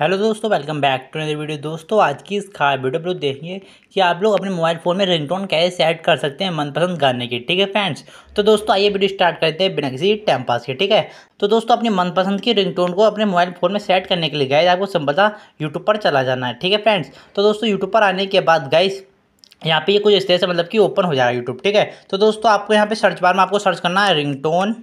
hello दोस्तों welcome back to another video दोस्तों आज की इस खास वीडियो पर देखिए कि आप लोग अपने मोबाइल फ़ोन में रिंगटोन कैसे सेट कर सकते हैं मनपसंद गाने की ठीक है फ्रेंड्स तो दोस्तों आइए वीडियो स्टार्ट करते हैं बिना किसी टाइम पास के ठीक है तो दोस्तों अपनी मनपसंद की रिंगटोन को अपने मोबाइल फ़ोन में सेट करने के लिए गाइज आपको संभलता यूट्यूब पर चला जाना है ठीक है फ्रेंड्स तो दोस्तों यूट्यूब पर आने के बाद गाइज यहाँ पे ये कुछ इस तरह से मतलब कि ओपन हो जाएगा यूट्यूब ठीक है तो दोस्तों आपको यहाँ पे सर्च बार में आपको सर्च करना है ringtone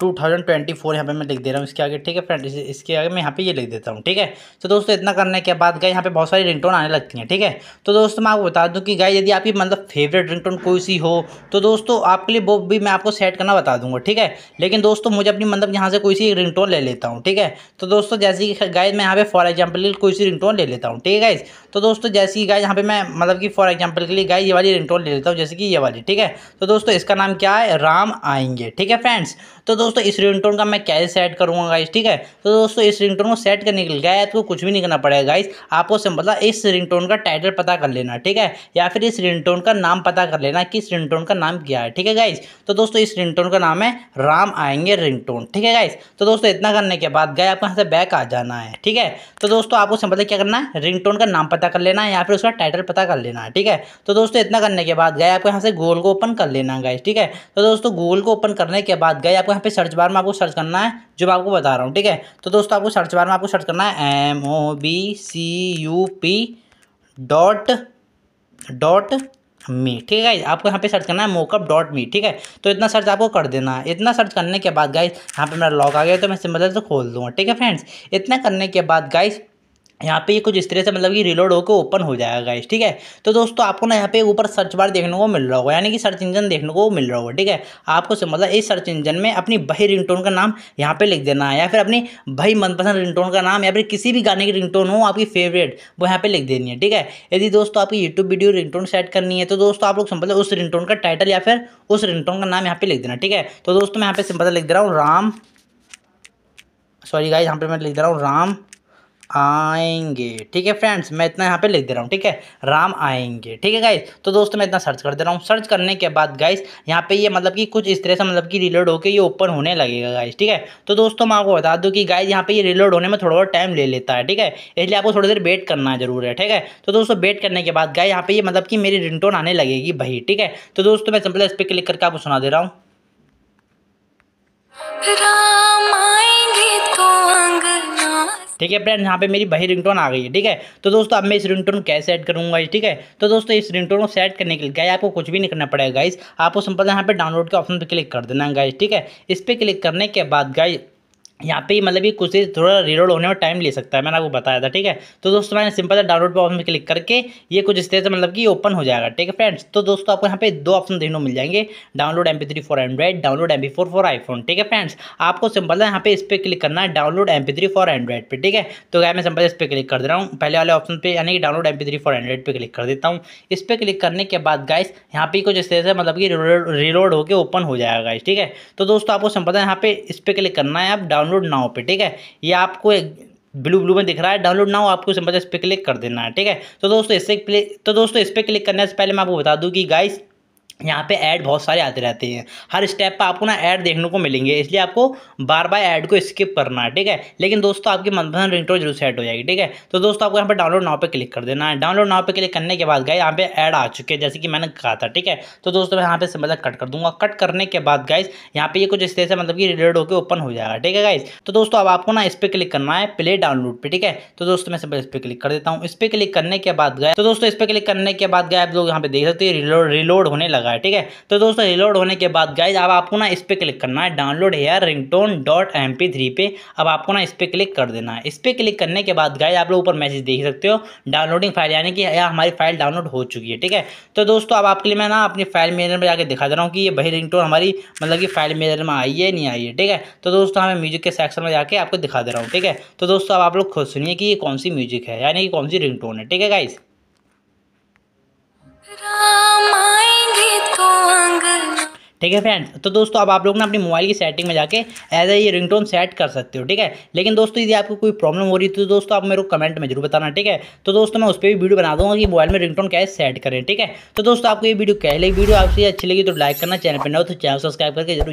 two thousand twenty four यहाँ पर मैं लिख दे रहा हूँ इसके आगे ठीक है फ्रेंड इसके आगे मैं यहाँ पे ये लिख देता हूँ ठीक है तो दोस्तों इतना करने के बाद गए यहाँ पे बहुत सारी रिंगटोन आने लगती हैं ठीक है तो दोस्तों मैं आपको बता दूँ कि गाय यदि आपकी मतलब फेवरेट रिंगटोन कोई सी हो तो दोस्तों आपके लिए वो भी मैं आपको सेट करना बता दूँगा ठीक है लेकिन दोस्तों मुझे अपनी मतलब यहाँ से कोई सी रिंगटोन ले लेता हूँ ठीक है तो दोस्तों जैसे कि गाय मैं यहाँ पे फॉर एग्जाम्पल कोई सी रिंगटोन ले लेता हूँ ठीक है गाइज तो दोस्तों जैसे कि गाय यहाँ पे मैं मतलब कि फॉर एग्जाम्पल के लिए गाय ये वाली रिंगटोन ले लेता हूँ जैसे कि ये वाली ठीक है तो दोस्तों इसका नाम क्या है राम आएंगे ठीक है फ्रेंड्स तो दोस्तों इस रिंगटोन का मैं कैसे सेट करूंगा गाइस ठीक है तो दोस्तों इस रिंगटोन को सेट करने के लिए गाय आपको कुछ भी नहीं करना पड़ेगा गाइस आपको सिंपल इस रिंगटोन का टाइटल पता कर लेना ठीक है या फिर इस रिंगटोन का नाम पता कर लेना किस रिंगटोन का नाम क्या है ठीक है गाइस तो दोस्तों इस रिंगटोन का नाम है राम आएंगे रिंगटोन ठीक है गाइस तो दोस्तों इतना करने के बाद गाय आपको यहाँ से बैक आ जाना है ठीक है तो दोस्तों आपको सिंपल क्या करना है रिंगटोन का नाम पता कर लेना है या फिर उसका टाइटल पता कर लेना है ठीक है तो दोस्तों इतना करने के बाद गाय आपको यहाँ से गोल को ओपन कर लेना है गाइस ठीक है तो दोस्तों गोल को ओपन करने के बाद गाय आपको यहाँ पे सर्च बार में आपको सर्च करना है जो मैं आपको बता रहा हूँ ठीक है तो दोस्तों आपको सर्च बार में आपको सर्च करना है M O B C U P dot dot me ठीक है गाइज़ आपको यहाँ पे सर्च करना है मोकअप डॉट मी ठीक है तो इतना सर्च आपको कर देना है इतना सर्च करने के बाद गाइज यहाँ पे मेरा लॉग आ गया तो मैं सिंपल से खोल दूँगा ठीक है फ्रेंड्स इतना करने के बाद गाइज़ यहाँ पे ये कुछ इस तरह से मतलब कि रिलोड होकर ओपन हो जाएगा गाइस ठीक है तो दोस्तों आपको ना यहाँ पे ऊपर सर्च बार देखने को मिल रहा होगा यानी कि सर्च इंजन देखने को मिल रहा होगा ठीक है आपको मतलब इस सर्च इंजन में अपनी भाई रिंगटोन का नाम यहाँ पे लिख देना है या फिर अपनी भाई मनपसंद रिंगटोन का नाम या फिर किसी भी गाने की रिंगटोन हो आपकी फेवरेट वो यहाँ पे लिख देनी है ठीक है यदि दोस्तों आपकी यूट्यूब वीडियो रिंगटोन सेट करनी है तो दोस्तों आप लोग मतलब उस रिंगटोन का टाइटल या फिर उस रिंगटोन का नाम यहाँ पे लिख देना ठीक है तो दोस्तों मैं यहाँ पे सिंपल मतलब लिख दे रहा हूँ राम सॉरी गाइज यहाँ पे मैं लिख दे रहा हूँ राम आएंगे ठीक है फ्रेंड्स मैं इतना यहाँ पे लिख दे रहा हूँ ठीक है राम आएंगे ठीक है गाइस तो दोस्तों मैं इतना सर्च कर दे रहा हूँ सर्च करने के बाद गाइस यहाँ पे ये मतलब कि कुछ इस तरह से मतलब कि रिलोड होकर ये ओपन होने लगेगा गाइस ठीक है तो दोस्तों मैं आपको बता दूँ कि गाइस यहाँ पे ये रिलोड होने में थोड़ा बहुत टाइम ले लेता है ठीक है इसलिए आपको थोड़ी देर वेट करना जरूर है ठीक है तो दोस्तों वेट करने के बाद गाय यहाँ पे ये मतलब कि मेरी रिंगटोन आने लगेगी भाई ठीक है तो दोस्तों मैं सिंपल इस पर क्लिक करके आपको सुना दे रहा हूँ ठीक है फ्रेंड यहाँ पे मेरी वही रिंगटोन आ गई है ठीक है तो दोस्तों अब मैं इस रिंगटोन कैसे ऐड करूँगा ठीक है तो दोस्तों इस रिंगटोन को सेट करने के लिए गाय आपको कुछ भी नहीं करना पड़ेगा गाइस आपको सिंपल यहाँ पे डाउनलोड के ऑप्शन पर क्लिक कर देना गाइस ठीक है इस पर क्लिक करने के बाद गाइस यहाँ पे मतलब ये कुछ थोड़ा रीलोड होने में टाइम ले सकता है मैंने आपको बताया था ठीक है तो दोस्तों मैंने सिंपल से डाउनलोड पर ऑप्शन में क्लिक करके ये कुछ इस तरह से मतलब कि ओपन हो जाएगा ठीक है फ्रेंड्स तो दोस्तों आपको यहाँ पे दो ऑप्शन देखने मिल जाएंगे download M P for Android download M four for iPhone ठीक है फ्रेंड्स आपको सिंपल है यहाँ पे इस पर क्लिक करना है download M P for Android पर ठीक है तो क्या मैं सिंपल इस पर क्लिक कर दे रहा हूँ पहले वाले ऑप्शन पर यानी कि download M P for Android पर क्लिक कर देता हूँ इस पर क्लिक करने के बाद गाइस यहाँ पे कुछ इस तरह से मतलब कि रीलोड होकर ओपन हो जाएगा गाइस ठीक है तो दोस्तों आपको सिंपल है यहाँ पे इस पर क्लिक करना है आप डाउनलोड डाउनलोड नाव पे ठीक है ये आपको ब्लू ब्लू में दिख रहा है डाउनलोड नाउ आपको इस पर क्लिक कर देना है ठीक है तो दोस्तों इससे तो दोस्तों इस पर क्लिक करने से पहले मैं आपको बता दूँ कि गाइस यहाँ पे ऐड बहुत सारे आते रहते हैं हर स्टेप पर आपको ना ऐड देखने को मिलेंगे इसलिए आपको बार बार ऐड को स्किप करना है ठीक है लेकिन दोस्तों आपकी मनपसंद रिंगटोन जरूर सेट हो जाएगी ठीक है तो दोस्तों आपको यहाँ पर डाउनलोड नाव पे क्लिक कर देना है डाउनलोड नाव पे क्लिक करने के बाद गए यहाँ पे ऐड आ चुके हैं जैसे कि मैंने कहा था ठीक है तो दोस्तों मैं यहाँ पे मतलब कट कर दूंगा कट करने के बाद गाइस यहाँ पे ये कुछ इस तरह से मतलब कि रिलेड होकर ओपन हो जाएगा ठीक है गाइस तो दोस्तों अब आपको ना इस पर क्लिक करना है प्ले डाउनलोड पर ठीक है तो दोस्तों मैं सिंपल इस पर क्लिक कर देता हूँ इस पर क्लिक करने के बाद गए तो दोस्तों इस पर क्लिक करने के बाद गए आप लोग यहाँ पे देख सकते हैं रिलोड होने लगा लगा है ठीक है तो दोस्तों रिलोड होने के बाद गाइज अब आपको ना इस पर क्लिक करना है download here ringtone dot M P three पे अब आपको ना इस पर क्लिक कर देना है इस पर क्लिक करने के बाद गाइज आप लोग ऊपर मैसेज देख सकते हो डाउनलोडिंग फाइल यानी कि या हमारी फाइल डाउनलोड हो चुकी है ठीक है तो दोस्तों अब आपके लिए मैं ना अपनी फाइल मेजर में जाकर दिखा दे रहा हूँ कि ये भाई रिंग हमारी मतलब कि फाइल मेजर में आई है नहीं आई है ठीक है तो दोस्तों हमें म्यूजिक के सेक्शन में जाकर आपको दिखा दे रहा हूँ ठीक है तो दोस्तों अब आप लोग खुद सुनिए कि ये कौन सी म्यूजिक है यानी कि कौन सी रिंग है ठीक है गाइज़ ठीक है फ्रेंड्स तो दोस्तों अब आप लोग ना अपने मोबाइल की सेटिंग में जाके एज ए ये रिंगटोन सेट कर सकते हो ठीक है लेकिन दोस्तों यदि आपको कोई प्रॉब्लम हो रही तो दोस्तों आप मेरे को कमेंट में जरूर बताना ठीक है तो दोस्तों मैं उस पर भी वीडियो बना दूंगा कि मोबाइल में रिंगटोन कैसे सेट करें ठीक है तो दोस्तों आपको ये वीडियो कह लगी वीडियो आपसे अच्छी लगी तो लाइक करना चैनल पर ना हो तो चैनल सब्सक्राइब करके जरूर